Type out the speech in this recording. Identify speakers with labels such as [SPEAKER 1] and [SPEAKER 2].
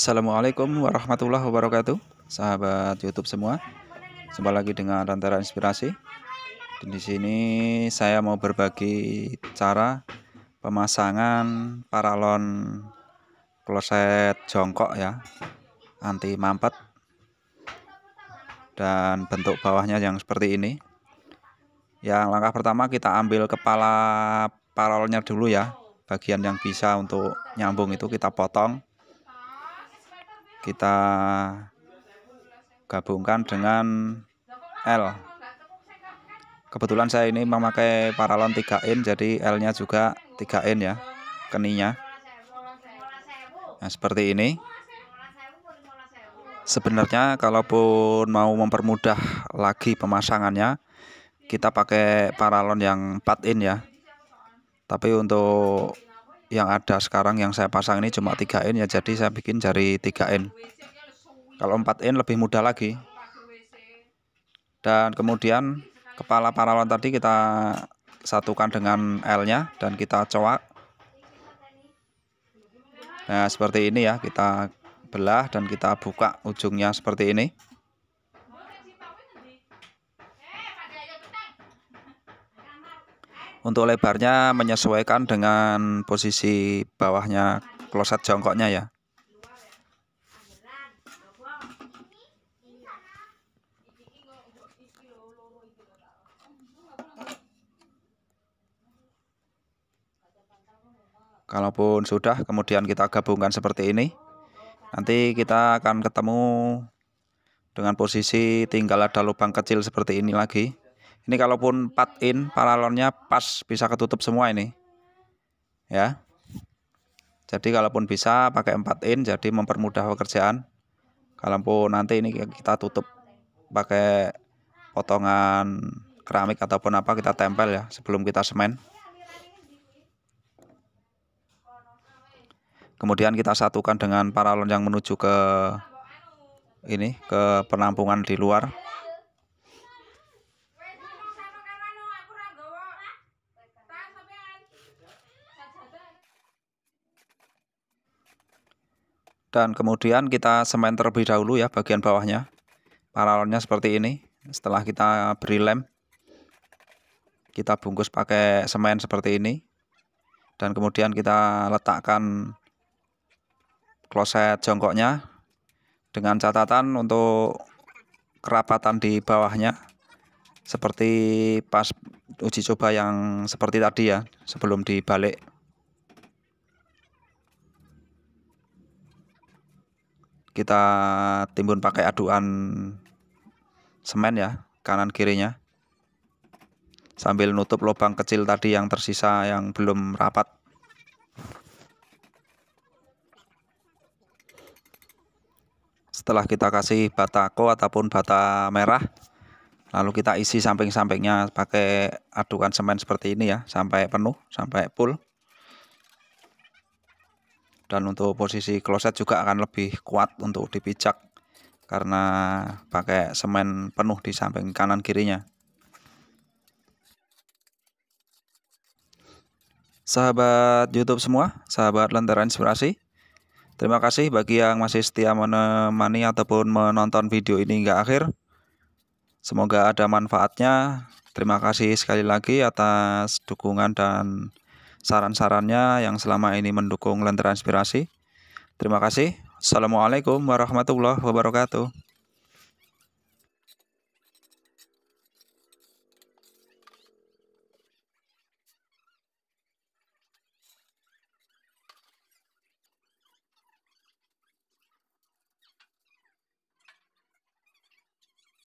[SPEAKER 1] Assalamualaikum warahmatullahi wabarakatuh Sahabat Youtube semua Jumpa lagi dengan Rantara Inspirasi Dan di sini saya mau berbagi cara Pemasangan paralon kloset jongkok ya Anti mampet Dan bentuk bawahnya yang seperti ini Yang langkah pertama kita ambil kepala paralonnya dulu ya Bagian yang bisa untuk nyambung itu kita potong kita gabungkan dengan L kebetulan saya ini memakai paralon 3 in jadi L nya juga 3 in ya keninya nah seperti ini sebenarnya kalaupun mau mempermudah lagi pemasangannya kita pakai paralon yang 4 in ya tapi untuk yang ada sekarang yang saya pasang ini cuma 3 in ya jadi saya bikin jari 3 in. kalau 4 in lebih mudah lagi dan kemudian kepala paralon tadi kita satukan dengan L nya dan kita coak nah seperti ini ya kita belah dan kita buka ujungnya seperti ini untuk lebarnya menyesuaikan dengan posisi bawahnya kloset jongkoknya ya kalaupun sudah kemudian kita gabungkan seperti ini nanti kita akan ketemu dengan posisi tinggal ada lubang kecil seperti ini lagi ini kalaupun part in paralonnya pas bisa ketutup semua ini. Ya. Jadi kalaupun bisa pakai 4 in jadi mempermudah pekerjaan. Kalaupun nanti ini kita tutup pakai potongan keramik ataupun apa kita tempel ya sebelum kita semen. Kemudian kita satukan dengan paralon yang menuju ke ini ke penampungan di luar dan kemudian kita semen terlebih dahulu ya bagian bawahnya paralonnya seperti ini setelah kita beri lem kita bungkus pakai semen seperti ini dan kemudian kita letakkan kloset jongkoknya dengan catatan untuk kerapatan di bawahnya seperti pas uji coba yang seperti tadi ya sebelum dibalik kita timbun pakai aduan semen ya kanan kirinya sambil nutup lubang kecil tadi yang tersisa yang belum rapat setelah kita kasih batako ataupun bata merah lalu kita isi samping-sampingnya pakai adukan semen seperti ini ya sampai penuh sampai full dan untuk posisi kloset juga akan lebih kuat untuk dipijak karena pakai semen penuh di samping kanan kirinya sahabat YouTube semua, sahabat Lentera Inspirasi. Terima kasih bagi yang masih setia menemani ataupun menonton video ini hingga akhir. Semoga ada manfaatnya. Terima kasih sekali lagi atas dukungan dan saran-sarannya yang selama ini mendukung Lentera Inspirasi. Terima kasih. Assalamualaikum warahmatullahi wabarakatuh.